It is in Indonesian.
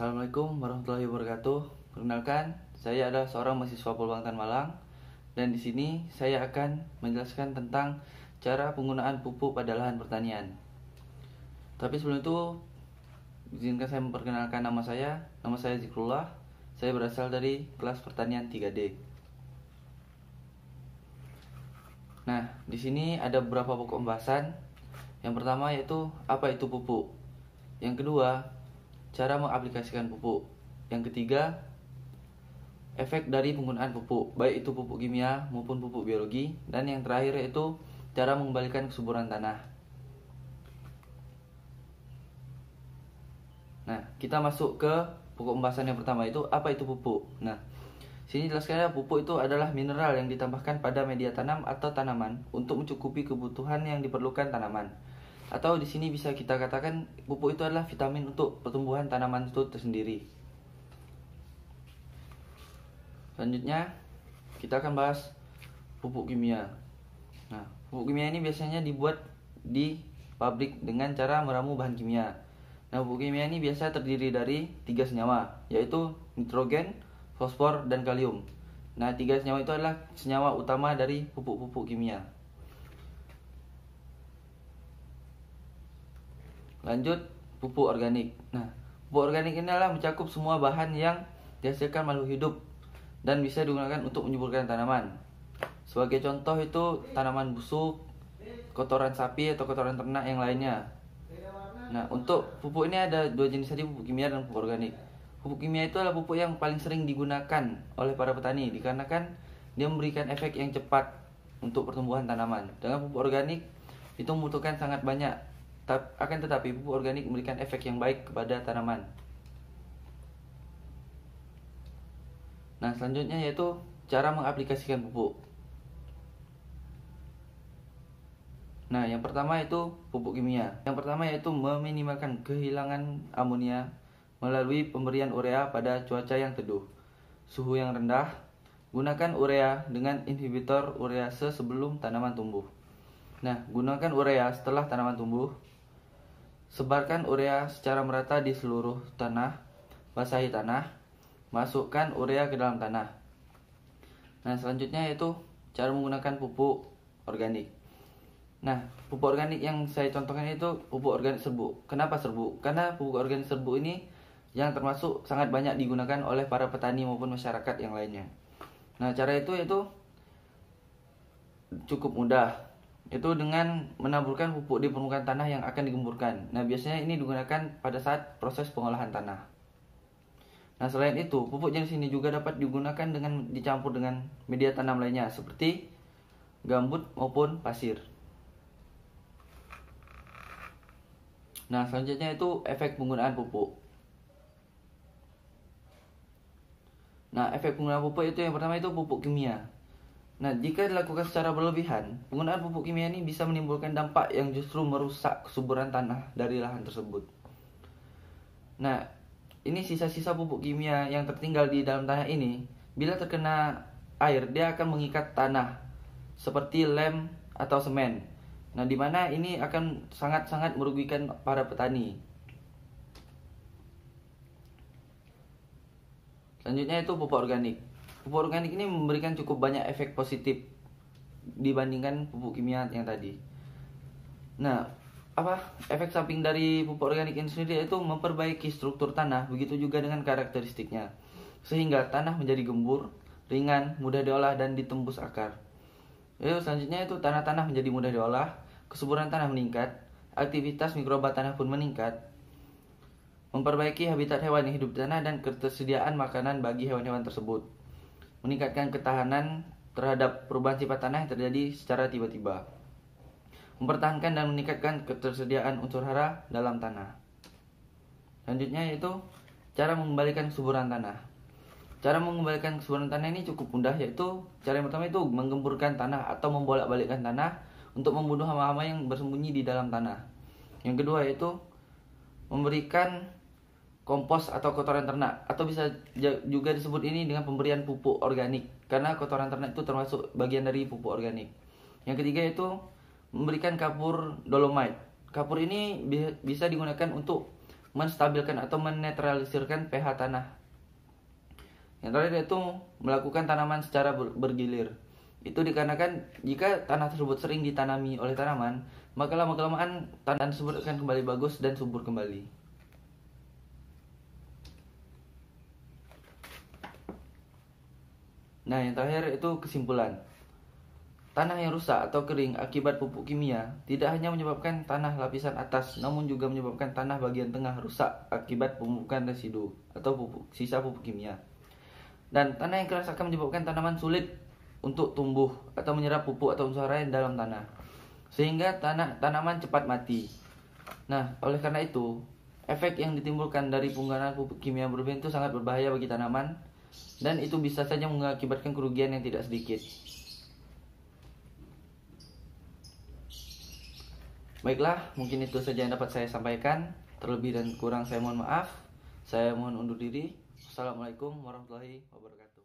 Assalamualaikum warahmatullahi wabarakatuh. Perkenalkan, saya adalah seorang mahasiswa Polbangtan Malang dan di sini saya akan menjelaskan tentang cara penggunaan pupuk pada lahan pertanian. Tapi sebelum itu, izinkan saya memperkenalkan nama saya. Nama saya Zikrullah. Saya berasal dari kelas pertanian 3D. Nah, di sini ada beberapa pokok pembahasan. Yang pertama yaitu apa itu pupuk. Yang kedua, cara mengaplikasikan pupuk. Yang ketiga, efek dari penggunaan pupuk, baik itu pupuk kimia maupun pupuk biologi. Dan yang terakhir yaitu cara mengembalikan kesuburan tanah. Nah, kita masuk ke pokok pembahasan yang pertama itu apa itu pupuk. Nah, sini jelaskan ya, pupuk itu adalah mineral yang ditambahkan pada media tanam atau tanaman untuk mencukupi kebutuhan yang diperlukan tanaman atau di sini bisa kita katakan pupuk itu adalah vitamin untuk pertumbuhan tanaman itu tersendiri. Selanjutnya kita akan bahas pupuk kimia. Nah, pupuk kimia ini biasanya dibuat di pabrik dengan cara meramu bahan kimia. Nah, pupuk kimia ini biasa terdiri dari tiga senyawa, yaitu nitrogen, fosfor, dan kalium. Nah, tiga senyawa itu adalah senyawa utama dari pupuk-pupuk kimia. Lanjut, pupuk organik. Nah, pupuk organik ini adalah mencakup semua bahan yang dihasilkan makhluk hidup dan bisa digunakan untuk menyuburkan tanaman. Sebagai contoh itu tanaman busuk, kotoran sapi atau kotoran ternak yang lainnya. Nah, untuk pupuk ini ada dua jenis saja pupuk kimia dan pupuk organik. Pupuk kimia itu adalah pupuk yang paling sering digunakan oleh para petani dikarenakan dia memberikan efek yang cepat untuk pertumbuhan tanaman. Dengan pupuk organik itu membutuhkan sangat banyak akan tetapi pupuk organik memberikan efek yang baik kepada tanaman. Nah, selanjutnya yaitu cara mengaplikasikan pupuk. Nah, yang pertama itu pupuk kimia. Yang pertama yaitu meminimalkan kehilangan amonia melalui pemberian urea pada cuaca yang teduh, suhu yang rendah. Gunakan urea dengan inhibitor urease sebelum tanaman tumbuh. Nah, gunakan urea setelah tanaman tumbuh Sebarkan urea secara merata di seluruh tanah, basahi tanah, masukkan urea ke dalam tanah. Nah, selanjutnya yaitu cara menggunakan pupuk organik. Nah, pupuk organik yang saya contohkan itu pupuk organik serbu. Kenapa serbu? Karena pupuk organik serbu ini yang termasuk sangat banyak digunakan oleh para petani maupun masyarakat yang lainnya. Nah, cara itu yaitu cukup mudah itu dengan menaburkan pupuk di permukaan tanah yang akan digemburkan. Nah, biasanya ini digunakan pada saat proses pengolahan tanah. Nah, selain itu, pupuk jenis ini juga dapat digunakan dengan dicampur dengan media tanam lainnya seperti gambut maupun pasir. Nah, selanjutnya itu efek penggunaan pupuk. Nah, efek penggunaan pupuk itu yang pertama itu pupuk kimia. Nah, jika dilakukan secara berlebihan, penggunaan pupuk kimia ini bisa menimbulkan dampak yang justru merusak kesuburan tanah dari lahan tersebut. Nah, ini sisa-sisa pupuk kimia yang tertinggal di dalam tanah ini, bila terkena air, dia akan mengikat tanah seperti lem atau semen. Nah, di mana ini akan sangat-sangat merugikan para petani. Selanjutnya itu pupuk organik pupuk organik ini memberikan cukup banyak efek positif dibandingkan pupuk kimia yang tadi. Nah, apa efek samping dari pupuk organik ini sendiri yaitu memperbaiki struktur tanah, begitu juga dengan karakteristiknya. Sehingga tanah menjadi gembur, ringan, mudah diolah dan ditembus akar. Lalu selanjutnya itu tanah-tanah menjadi mudah diolah, kesuburan tanah meningkat, aktivitas mikroba tanah pun meningkat, memperbaiki habitat hewan yang hidup di tanah dan ketersediaan makanan bagi hewan-hewan tersebut meningkatkan ketahanan terhadap perubahan sifat tanah yang terjadi secara tiba-tiba, mempertahankan dan meningkatkan ketersediaan unsur hara dalam tanah. Selanjutnya yaitu cara mengembalikan kesuburan tanah. Cara mengembalikan kesuburan tanah ini cukup mudah yaitu cara yang pertama itu menggemburkan tanah atau membolak-balikkan tanah untuk membunuh hama-hama yang bersembunyi di dalam tanah. Yang kedua yaitu memberikan kompos atau kotoran ternak atau bisa juga disebut ini dengan pemberian pupuk organik karena kotoran ternak itu termasuk bagian dari pupuk organik. Yang ketiga itu memberikan kapur dolomite. Kapur ini bisa digunakan untuk menstabilkan atau menetralisirkan pH tanah. Yang terakhir itu melakukan tanaman secara bergilir. Itu dikarenakan jika tanah tersebut sering ditanami oleh tanaman, maka lama-kelamaan tanah tersebut akan kembali bagus dan subur kembali. Nah, yang terakhir itu kesimpulan. Tanah yang rusak atau kering akibat pupuk kimia tidak hanya menyebabkan tanah lapisan atas, namun juga menyebabkan tanah bagian tengah rusak akibat pemupukan residu atau pupuk, sisa pupuk kimia. Dan tanah yang keras akan menyebabkan tanaman sulit untuk tumbuh atau menyerap pupuk atau unsur lain dalam tanah, sehingga tanah tanaman cepat mati. Nah, oleh karena itu, efek yang ditimbulkan dari penggunaan pupuk kimia berlebihan itu sangat berbahaya bagi tanaman dan itu bisa saja mengakibatkan kerugian yang tidak sedikit. Baiklah, mungkin itu saja yang dapat saya sampaikan. Terlebih dan kurang saya mohon maaf. Saya mohon undur diri. Assalamualaikum warahmatullahi wabarakatuh.